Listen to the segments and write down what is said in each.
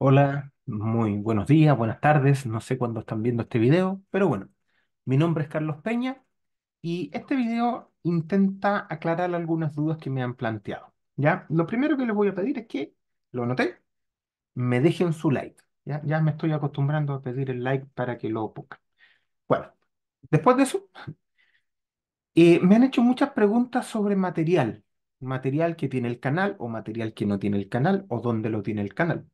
Hola, muy buenos días, buenas tardes, no sé cuándo están viendo este video, pero bueno, mi nombre es Carlos Peña y este video intenta aclarar algunas dudas que me han planteado, ¿ya? Lo primero que les voy a pedir es que, lo noté, me dejen su like, ¿ya? Ya me estoy acostumbrando a pedir el like para que lo pongan. Bueno, después de eso, eh, me han hecho muchas preguntas sobre material, material que tiene el canal o material que no tiene el canal o dónde lo tiene el canal.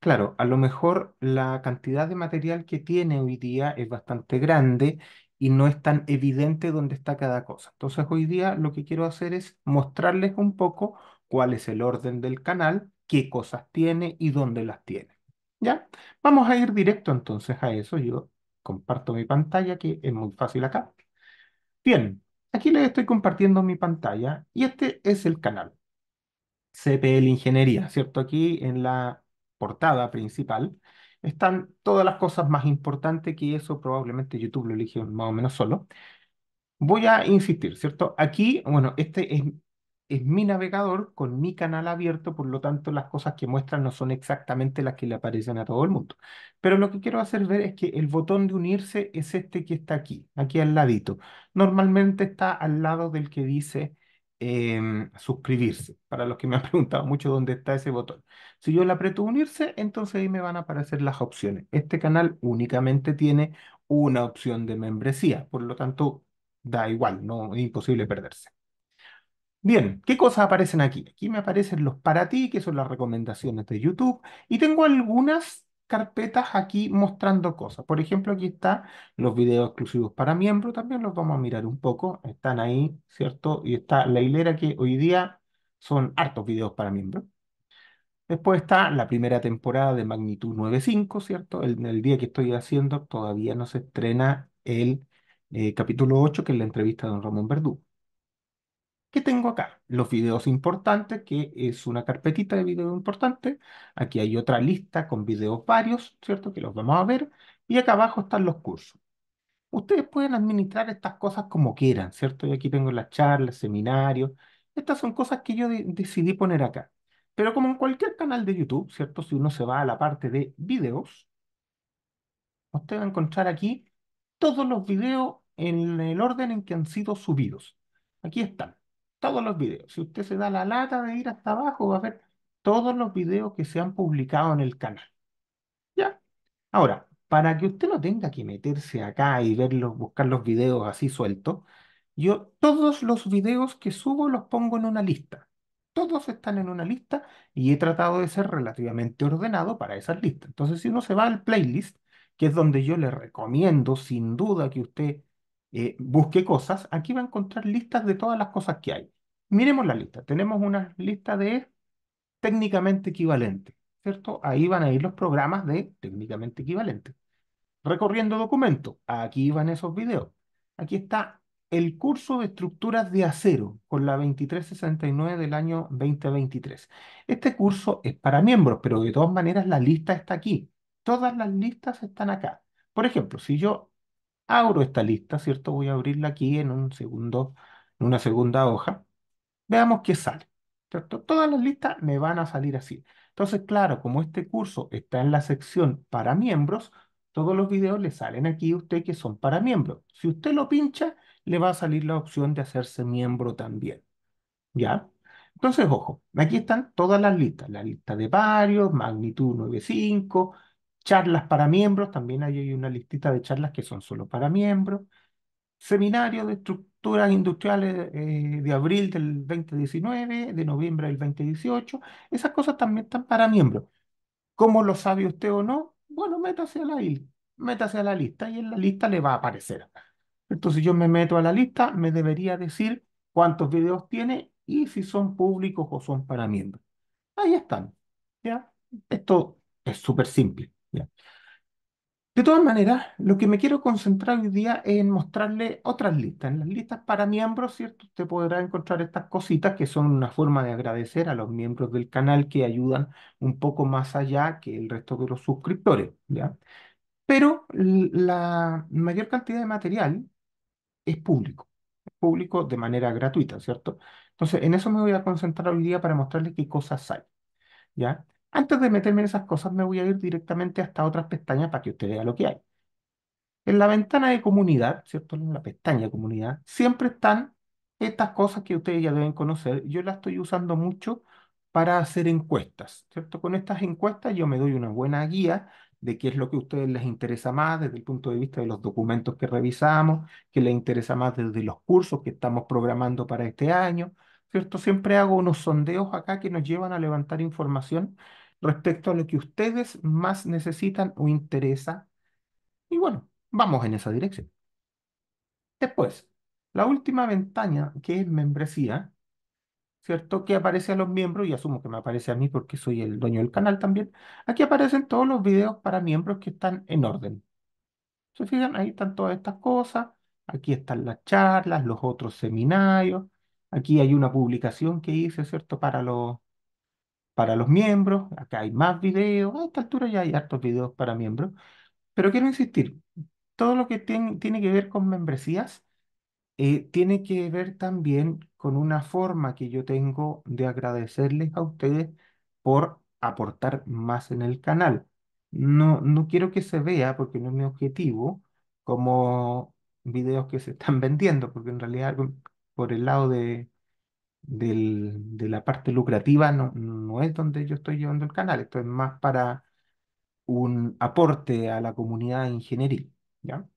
Claro, a lo mejor la cantidad de material que tiene hoy día es bastante grande y no es tan evidente dónde está cada cosa. Entonces hoy día lo que quiero hacer es mostrarles un poco cuál es el orden del canal, qué cosas tiene y dónde las tiene. ¿Ya? Vamos a ir directo entonces a eso. Yo comparto mi pantalla, que es muy fácil acá. Bien, aquí les estoy compartiendo mi pantalla y este es el canal. CPL Ingeniería, ¿cierto? Aquí en la portada principal, están todas las cosas más importantes que eso probablemente YouTube lo eligió más o menos solo. Voy a insistir, ¿cierto? Aquí, bueno, este es, es mi navegador con mi canal abierto, por lo tanto las cosas que muestran no son exactamente las que le aparecen a todo el mundo. Pero lo que quiero hacer ver es que el botón de unirse es este que está aquí, aquí al ladito. Normalmente está al lado del que dice Em, suscribirse. Para los que me han preguntado mucho dónde está ese botón. Si yo le aprieto unirse, entonces ahí me van a aparecer las opciones. Este canal únicamente tiene una opción de membresía, por lo tanto, da igual, no es imposible perderse. Bien, ¿qué cosas aparecen aquí? Aquí me aparecen los para ti, que son las recomendaciones de YouTube, y tengo algunas carpetas aquí mostrando cosas. Por ejemplo, aquí están los videos exclusivos para miembros, también los vamos a mirar un poco, están ahí, ¿cierto? Y está la hilera que hoy día son hartos videos para miembros. Después está la primera temporada de magnitud 9.5, ¿cierto? El, día que estoy haciendo todavía no se estrena el eh, capítulo 8, que es la entrevista de don Ramón Verdú. ¿Qué tengo acá? Los videos importantes, que es una carpetita de videos importantes. Aquí hay otra lista con videos varios, ¿cierto? Que los vamos a ver. Y acá abajo están los cursos. Ustedes pueden administrar estas cosas como quieran, ¿cierto? Y aquí tengo las charlas, seminarios. Estas son cosas que yo decidí poner acá. Pero como en cualquier canal de YouTube, ¿cierto? Si uno se va a la parte de videos, usted va a encontrar aquí todos los videos en el orden en que han sido subidos. Aquí están todos los videos. Si usted se da la lata de ir hasta abajo, va a ver todos los videos que se han publicado en el canal. ¿Ya? Ahora, para que usted no tenga que meterse acá y verlos, buscar los videos así sueltos, yo todos los videos que subo los pongo en una lista. Todos están en una lista y he tratado de ser relativamente ordenado para esas listas. Entonces, si uno se va al playlist, que es donde yo le recomiendo sin duda que usted eh, busque cosas, aquí va a encontrar listas de todas las cosas que hay. Miremos la lista. Tenemos una lista de técnicamente equivalente, ¿cierto? Ahí van a ir los programas de técnicamente equivalente. Recorriendo documentos, aquí van esos videos. Aquí está el curso de estructuras de acero con la 2369 del año 2023. Este curso es para miembros, pero de todas maneras la lista está aquí. Todas las listas están acá. Por ejemplo, si yo abro esta lista, ¿cierto? Voy a abrirla aquí en un segundo, en una segunda hoja. Veamos qué sale. ¿cierto? Todas las listas me van a salir así. Entonces, claro, como este curso está en la sección para miembros, todos los videos le salen aquí a usted que son para miembros. Si usted lo pincha, le va a salir la opción de hacerse miembro también. ¿Ya? Entonces, ojo, aquí están todas las listas. La lista de varios, magnitud 9.5, charlas para miembros, también hay una listita de charlas que son solo para miembros, seminario de estructuras industriales eh, de abril del 2019, de noviembre del 2018, esas cosas también están para miembros. ¿Cómo lo sabe usted o no? Bueno, métase a la, métase a la lista y en la lista le va a aparecer. Entonces yo me meto a la lista, me debería decir cuántos videos tiene y si son públicos o son para miembros. Ahí están. ¿ya? Esto es súper simple. De todas maneras, lo que me quiero concentrar hoy día es en mostrarle otras listas. En las listas para miembros, ¿cierto? Usted podrá encontrar estas cositas que son una forma de agradecer a los miembros del canal que ayudan un poco más allá que el resto de los suscriptores, ¿ya? Pero la mayor cantidad de material es público, público de manera gratuita, ¿cierto? Entonces, en eso me voy a concentrar hoy día para mostrarles qué cosas hay, ¿ya? Antes de meterme en esas cosas, me voy a ir directamente hasta otras pestañas para que ustedes vean lo que hay. En la ventana de comunidad, ¿cierto? En la pestaña de comunidad, siempre están estas cosas que ustedes ya deben conocer. Yo las estoy usando mucho para hacer encuestas, ¿cierto? Con estas encuestas yo me doy una buena guía de qué es lo que a ustedes les interesa más desde el punto de vista de los documentos que revisamos, qué les interesa más desde los cursos que estamos programando para este año, ¿cierto? Siempre hago unos sondeos acá que nos llevan a levantar información respecto a lo que ustedes más necesitan o interesa. Y bueno, vamos en esa dirección. Después, la última ventana, que es membresía, ¿cierto? Que aparece a los miembros, y asumo que me aparece a mí porque soy el dueño del canal también. Aquí aparecen todos los videos para miembros que están en orden. ¿Se fijan? Ahí están todas estas cosas. Aquí están las charlas, los otros seminarios. Aquí hay una publicación que hice, ¿cierto? Para los para los miembros, acá hay más videos, a esta altura ya hay hartos videos para miembros, pero quiero insistir, todo lo que tiene, tiene que ver con membresías eh, tiene que ver también con una forma que yo tengo de agradecerles a ustedes por aportar más en el canal. No, no quiero que se vea, porque no es mi objetivo, como videos que se están vendiendo, porque en realidad por el lado de, del, de la parte lucrativa no no es donde yo estoy llevando el canal, esto es más para un aporte a la comunidad ingeniería, ¿ya?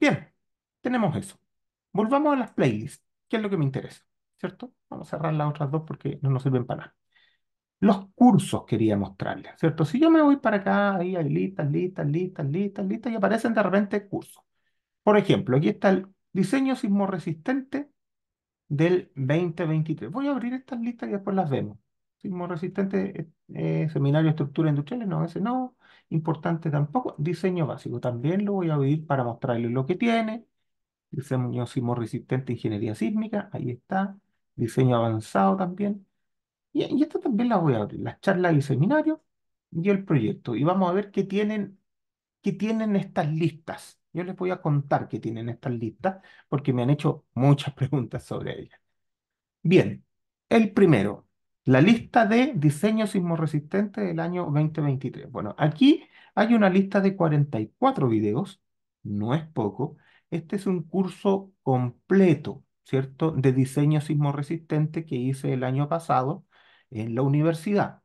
Bien, tenemos eso. Volvamos a las playlists, que es lo que me interesa, ¿cierto? Vamos a cerrar las otras dos porque no nos sirven para nada. Los cursos quería mostrarles, ¿cierto? Si yo me voy para acá, ahí hay listas, listas, listas, listas, listas, y aparecen de repente cursos. Por ejemplo, aquí está el diseño resistente del 2023. Voy a abrir estas listas y después las vemos sismo resistente, eh, eh, seminario estructura industrial, no, ese no, importante tampoco, diseño básico, también lo voy a abrir para mostrarles lo que tiene, diseño sismo resistente, ingeniería sísmica, ahí está, diseño avanzado también, y, y esta también la voy a abrir, las charlas y seminario, y el proyecto, y vamos a ver qué tienen, qué tienen estas listas, yo les voy a contar qué tienen estas listas, porque me han hecho muchas preguntas sobre ellas. Bien, el primero, la lista de diseño sismorresistente del año 2023. Bueno, aquí hay una lista de 44 videos, no es poco. Este es un curso completo, ¿cierto?, de diseño sismorresistente que hice el año pasado en la universidad,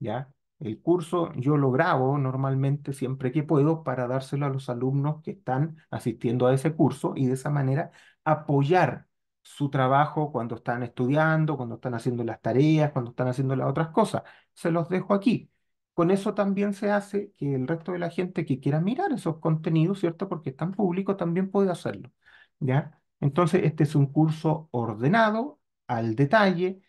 ¿ya? El curso yo lo grabo normalmente siempre que puedo para dárselo a los alumnos que están asistiendo a ese curso y de esa manera apoyar su trabajo cuando están estudiando, cuando están haciendo las tareas, cuando están haciendo las otras cosas. Se los dejo aquí. Con eso también se hace que el resto de la gente que quiera mirar esos contenidos, ¿cierto? Porque están públicos, también puede hacerlo, ¿ya? Entonces, este es un curso ordenado, al detalle,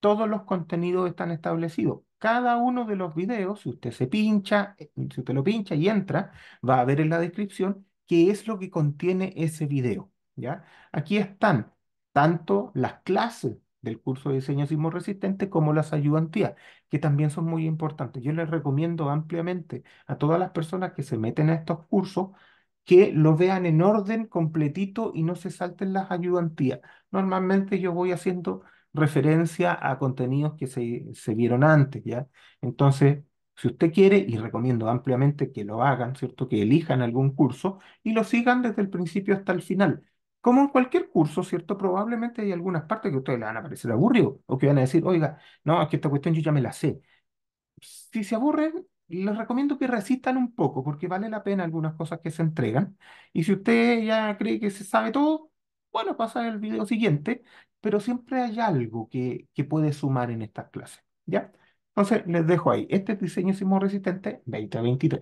todos los contenidos están establecidos. Cada uno de los videos, si usted se pincha, eh, si usted lo pincha y entra, va a ver en la descripción qué es lo que contiene ese video, ¿ya? Aquí están tanto las clases del curso de diseño sismo resistente como las ayudantías, que también son muy importantes. Yo les recomiendo ampliamente a todas las personas que se meten a estos cursos que lo vean en orden completito y no se salten las ayudantías. Normalmente yo voy haciendo referencia a contenidos que se, se vieron antes, ¿ya? Entonces, si usted quiere, y recomiendo ampliamente que lo hagan, ¿cierto? Que elijan algún curso y lo sigan desde el principio hasta el final. Como en cualquier curso, ¿cierto? Probablemente hay algunas partes que a ustedes les van a parecer aburrido o que van a decir, oiga, no, aquí esta cuestión yo ya me la sé. Si se aburren, les recomiendo que resistan un poco porque vale la pena algunas cosas que se entregan. Y si usted ya cree que se sabe todo, bueno, pasa el video siguiente, pero siempre hay algo que, que puede sumar en estas clases, ¿ya? Entonces, les dejo ahí. Este es diseño sismo resistente 2023.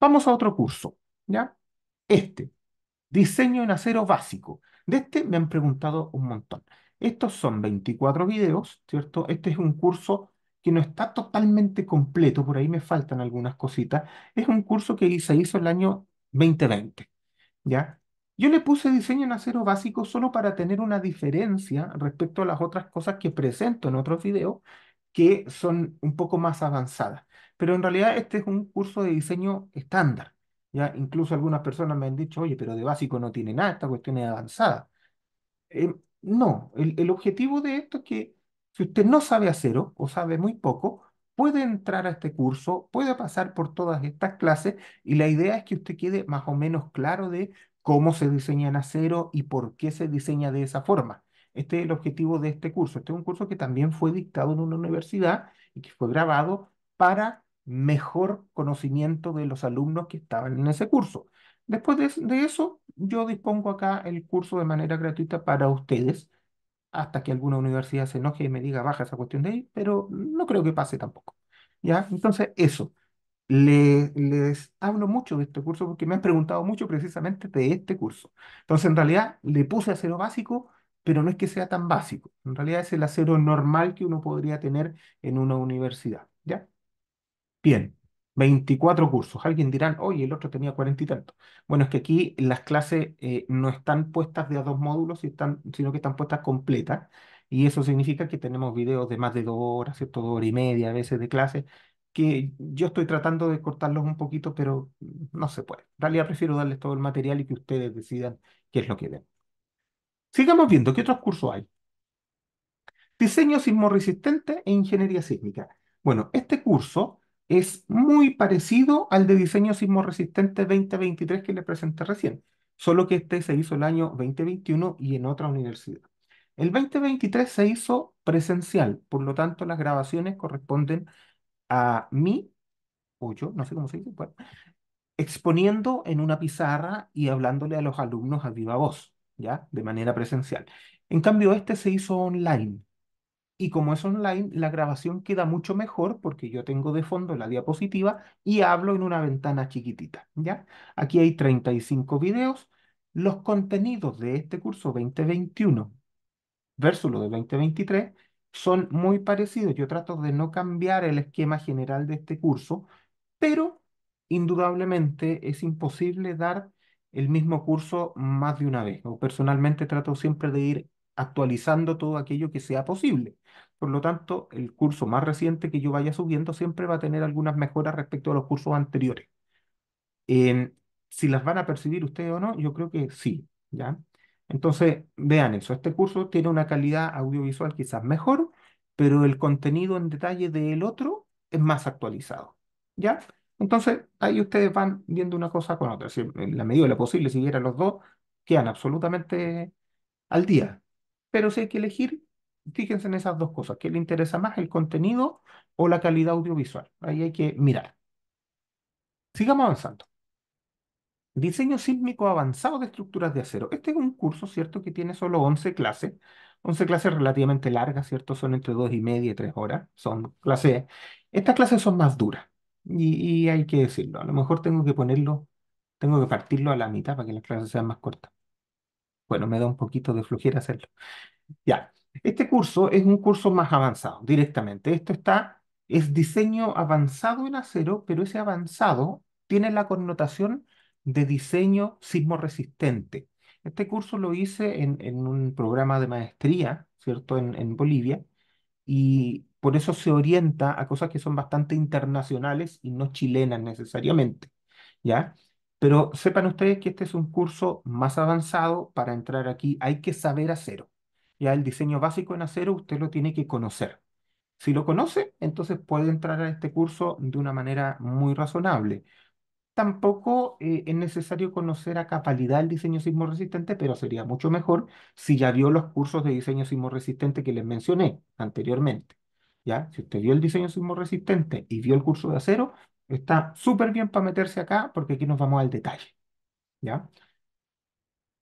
Vamos a otro curso, ¿ya? Este. Diseño en acero básico. De este me han preguntado un montón. Estos son 24 videos, ¿cierto? Este es un curso que no está totalmente completo, por ahí me faltan algunas cositas. Es un curso que se hizo el año 2020, ¿ya? Yo le puse diseño en acero básico solo para tener una diferencia respecto a las otras cosas que presento en otros videos que son un poco más avanzadas. Pero en realidad este es un curso de diseño estándar. Ya, incluso algunas personas me han dicho, oye, pero de básico no tiene nada, esta cuestión es avanzada. Em, no, el, el, objetivo de esto es que si usted no sabe acero o sabe muy poco, puede entrar a este curso, puede pasar por todas estas clases y la idea es que usted quede más o menos claro de cómo se diseña en acero y por qué se diseña de esa forma. Este es el objetivo de este curso. Este es un curso que también fue dictado en una universidad y que fue grabado para mejor conocimiento de los alumnos que estaban en ese curso. Después de, eso, yo dispongo acá el curso de manera gratuita para ustedes, hasta que alguna universidad se enoje y me diga, baja esa cuestión de ahí, pero no creo que pase tampoco. ¿Ya? Entonces, eso. Le, les hablo mucho de este curso porque me han preguntado mucho precisamente de este curso. Entonces, en realidad, le puse acero básico, pero no es que sea tan básico. En realidad es el acero normal que uno podría tener en una universidad. ¿Ya? Bien, 24 cursos. Alguien dirá, oye, el otro tenía cuarenta y tanto Bueno, es que aquí las clases eh, no están puestas de a dos módulos, sino que están puestas completas. Y eso significa que tenemos videos de más de dos horas, ¿cierto? Dos horas y media a veces de clases, que yo estoy tratando de cortarlos un poquito, pero no se puede. En realidad prefiero darles todo el material y que ustedes decidan qué es lo que ven. Sigamos viendo qué otros cursos hay. Diseño sismorresistente e ingeniería sísmica. Bueno, este curso es muy parecido al de diseño sismo resistente 2023 que le presenté recién, solo que este se hizo el año 2021 y en otra universidad. El 2023 se hizo presencial, por lo tanto las grabaciones corresponden a mí, o yo, no sé cómo se dice, exponiendo en una pizarra y hablándole a los alumnos a viva voz, ¿ya? De manera presencial. En cambio, este se hizo online, y como es online, la grabación queda mucho mejor porque yo tengo de fondo la diapositiva y hablo en una ventana chiquitita, ¿ya? Aquí hay 35 videos. Los contenidos de este curso 2021 versus lo de 2023 son muy parecidos. Yo trato de no cambiar el esquema general de este curso, pero indudablemente es imposible dar el mismo curso más de una vez. O personalmente trato siempre de ir actualizando todo aquello que sea posible. Por lo tanto, el curso más reciente que yo vaya subiendo siempre va a tener algunas mejoras respecto a los cursos anteriores. si las van a percibir ustedes o no, yo creo que sí, ¿ya? Entonces, vean eso, este curso tiene una calidad audiovisual quizás mejor, pero el contenido en detalle del otro es más actualizado, ¿ya? Entonces, ahí ustedes van viendo una cosa con otra. en la medida de lo posible, si vieran los dos, quedan absolutamente al día, pero si hay que elegir, fíjense en esas dos cosas. ¿Qué le interesa más, el contenido o la calidad audiovisual? Ahí hay que mirar. Sigamos avanzando. Diseño sísmico avanzado de estructuras de acero. Este es un curso, ¿cierto?, que tiene solo 11 clases. 11 clases relativamente largas, ¿cierto? Son entre 2 y media y 3 horas. Son clases... Estas clases son más duras. y hay que decirlo. A lo mejor tengo que ponerlo, tengo que partirlo a la mitad para que las clases sean más cortas. Bueno, me da un poquito de flujera hacerlo. Ya, este curso es un curso más avanzado directamente. Esto está, es diseño avanzado en acero, pero ese avanzado tiene la connotación de diseño sismo resistente. Este curso lo hice en, en un programa de maestría, ¿cierto?, en, en Bolivia, y por eso se orienta a cosas que son bastante internacionales y no chilenas necesariamente, ¿ya? Pero sepan ustedes que este es un curso más avanzado. Para entrar aquí hay que saber acero. Ya el diseño básico en acero usted lo tiene que conocer. Si lo conoce, entonces puede entrar a este curso de una manera muy razonable. Tampoco eh, es necesario conocer a capacidad el diseño sismo resistente, pero sería mucho mejor si ya vio los cursos de diseño sismo resistente que les mencioné anteriormente. ¿ya? Si usted vio el diseño sismo resistente y vio el curso de acero, Está súper bien para meterse acá porque aquí nos vamos al detalle. ¿Ya?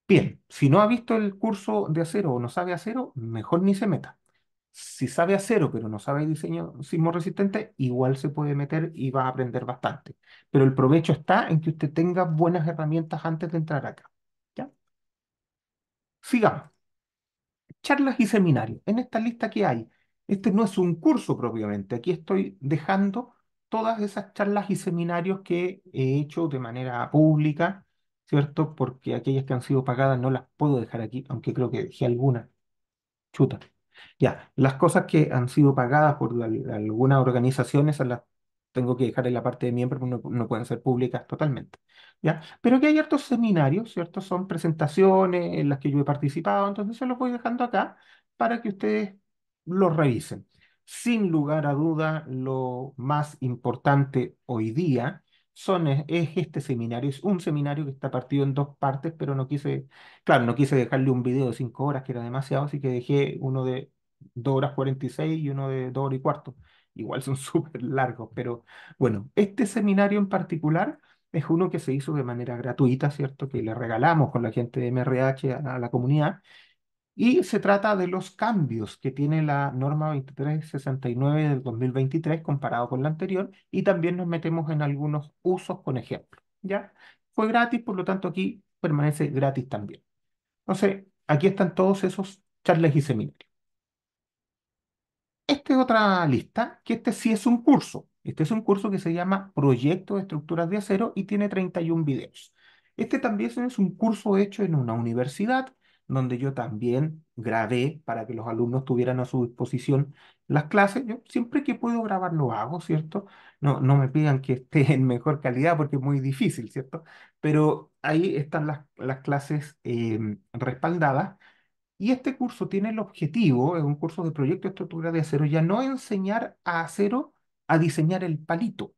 Bien, si no ha visto el curso de acero o no sabe acero, mejor ni se meta. Si sabe acero pero no sabe diseño sismo resistente, igual se puede meter y va a aprender bastante. Pero el provecho está en que usted tenga buenas herramientas antes de entrar acá. ¿Ya? Sigamos. Charlas y seminarios. En esta lista que hay, este no es un curso propiamente. Aquí estoy dejando todas esas charlas y seminarios que he hecho de manera pública, ¿cierto? Porque aquellas que han sido pagadas no las puedo dejar aquí, aunque creo que dejé alguna, Chuta. Ya, las cosas que han sido pagadas por algunas organizaciones las tengo que dejar en la parte de miembros, no, no pueden ser públicas totalmente. ¿ya? Pero que hay ciertos seminarios, ¿cierto? Son presentaciones en las que yo he participado, entonces se los voy dejando acá para que ustedes los revisen sin lugar a duda, lo más importante hoy día son, eh, es, este seminario. Es un seminario que está partido en dos partes, pero no quise, claro, no quise dejarle un video de cinco horas, que era demasiado, así que dejé uno de dos horas cuarenta y seis y uno de dos horas y cuarto. Igual son súper largos, pero bueno, este seminario en particular es uno que se hizo de manera gratuita, ¿cierto? Que le regalamos con la gente de MRH a la comunidad y se trata de los cambios que tiene la norma 2369 del 2023 comparado con la anterior y también nos metemos en algunos usos con ejemplo ¿ya? Fue gratis, por lo tanto aquí permanece gratis también. Entonces, aquí están todos esos charles y seminarios. Esta es otra lista, que este sí es un curso. Este es un curso que se llama Proyecto de Estructuras de Acero y tiene 31 videos. Este también es un curso hecho en una universidad donde yo también grabé para que los alumnos tuvieran a su disposición las clases. Yo siempre que puedo grabar lo hago, ¿cierto? No, no me pidan que esté en mejor calidad porque es muy difícil, ¿cierto? Pero ahí están las, las clases em, respaldadas. Y este curso tiene el objetivo, es un curso de proyecto de estructura de acero, ya no enseñar a acero a diseñar el palito,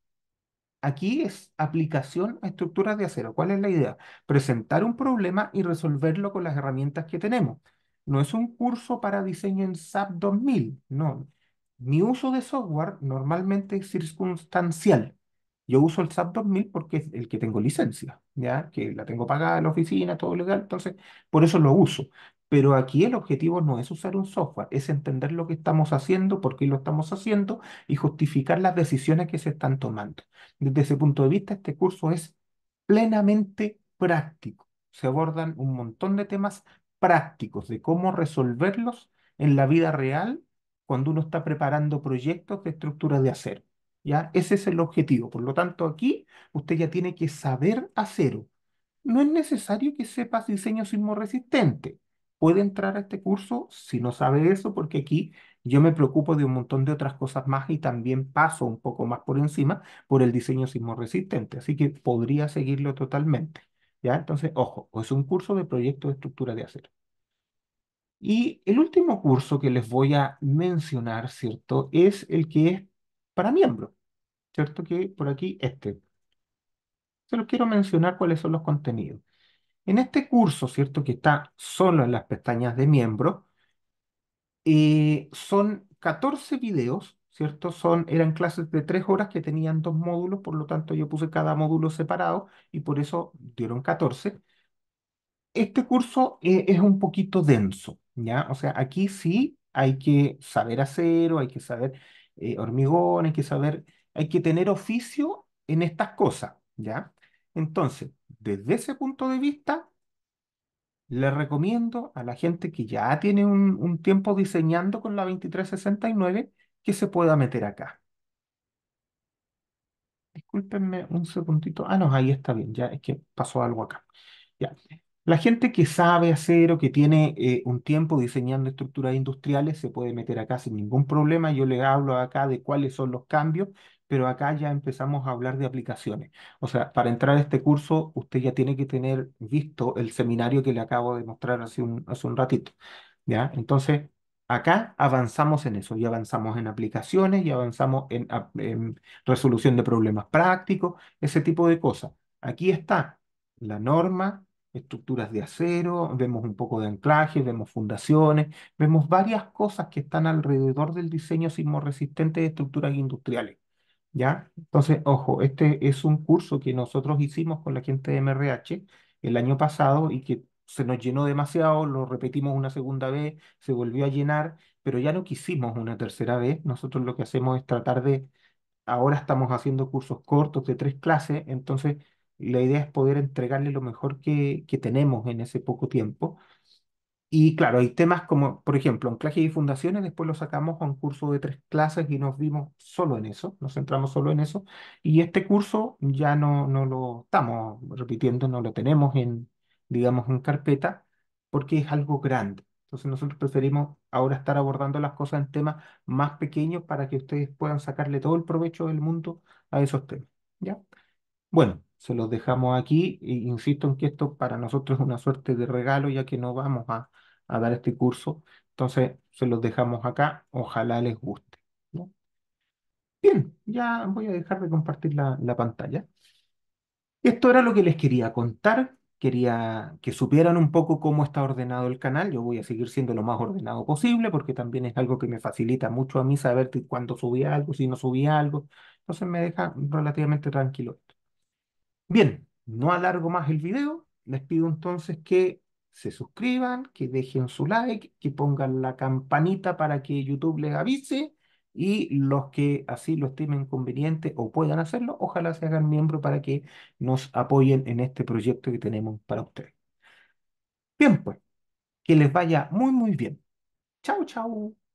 Aquí es aplicación a estructuras de acero. ¿Cuál es la idea? Presentar un problema y resolverlo con las herramientas que tenemos. No es un curso para diseño en SAP 2000, no. Mi uso de software normalmente es circunstancial. Yo uso el SAP 2000 porque es el que tengo licencia, ¿ya? Que la tengo pagada en la oficina, todo legal, entonces por eso lo uso. Pero aquí el objetivo no es usar un software, es entender lo que estamos haciendo, por qué lo estamos haciendo y justificar las decisiones que se están tomando. Desde ese punto de vista, este curso es plenamente práctico. Se abordan un montón de temas prácticos de cómo resolverlos en la vida real cuando uno está preparando proyectos de estructura de acero. ¿ya? Ese es el objetivo. Por lo tanto, aquí usted ya tiene que saber acero. No es necesario que sepas diseño sismo resistente puede entrar a este curso si no sabe eso, porque aquí yo me preocupo de un montón de otras cosas más y también paso un poco más por encima por el diseño resistente así que podría seguirlo totalmente. ¿ya? Entonces, ojo, es un curso de proyecto de estructura de acero. Y el último curso que les voy a mencionar, ¿cierto? Es el que es para miembros, ¿cierto? Que por aquí, este. Se los quiero mencionar cuáles son los contenidos. En este curso, ¿cierto? Que está solo en las pestañas de miembro, eh, son 14 videos, ¿cierto? Son, eran clases de 3 horas que tenían dos módulos, por lo tanto yo puse cada módulo separado y por eso dieron 14. Este curso eh, es un poquito denso, ¿ya? O sea, aquí sí hay que saber acero, hay que saber eh, hormigón, hay que saber, hay que tener oficio en estas cosas, ¿ya? Entonces, desde ese punto de vista, le recomiendo a la gente que ya tiene un, tiempo diseñando con la 2369 que se pueda meter acá. Discúlpenme un segundito. Ah, no, ahí está bien. Ya es que pasó algo acá. Ya. La gente que sabe hacer o que tiene eh, un tiempo diseñando estructuras industriales se puede meter acá sin ningún problema. Yo le hablo acá de cuáles son los cambios, pero acá ya empezamos a hablar de aplicaciones. O sea, para entrar a este curso, usted ya tiene que tener visto el seminario que le acabo de mostrar hace un, hace un ratito. ¿ya? Entonces, acá avanzamos en eso, Ya avanzamos en aplicaciones, ya avanzamos en, en resolución de problemas prácticos, ese tipo de cosas. Aquí está la norma estructuras de acero, vemos un poco de anclaje, vemos fundaciones, vemos varias cosas que están alrededor del diseño sismorresistente de estructuras industriales. ¿Ya? Entonces, ojo, este es un curso que nosotros hicimos con la gente de MRH el año pasado y que se nos llenó demasiado, lo repetimos una segunda vez, se volvió a llenar, pero ya no quisimos una tercera vez. Nosotros lo que hacemos es tratar de, ahora estamos haciendo cursos cortos de tres clases, entonces la idea es poder entregarle lo mejor que, que tenemos en ese poco tiempo. Y claro, hay temas como, por ejemplo, anclaje y fundaciones, después lo sacamos a un curso de tres clases y nos dimos solo en eso, nos centramos solo en eso. Y este curso ya no, no lo estamos repitiendo, no lo tenemos en, digamos, en carpeta, porque es algo grande. Entonces nosotros preferimos ahora estar abordando las cosas en temas más pequeños para que ustedes puedan sacarle todo el provecho del mundo a esos temas. ¿Ya? Bueno, se los dejamos aquí. E insisto en que esto para nosotros es una suerte de regalo, ya que no vamos a, dar este curso. Entonces, se los dejamos acá. Ojalá les guste. Bien, ya voy a dejar de compartir la, la pantalla. Esto era lo que les quería contar. Quería que supieran un poco cómo está ordenado el canal. Yo voy a seguir siendo lo más ordenado posible porque también es algo que me facilita mucho a mí saber cuándo subí algo, si no subí algo. Entonces me deja relativamente tranquilo esto. Bien, no alargo más el video. Les pido entonces que se suscriban, que dejen su like, que pongan la campanita para que YouTube les avise y los que así lo estimen conveniente o puedan hacerlo, ojalá se hagan miembro para que nos apoyen en este proyecto que tenemos para ustedes. Bien, pues, que les vaya muy, muy bien. Chau, chao.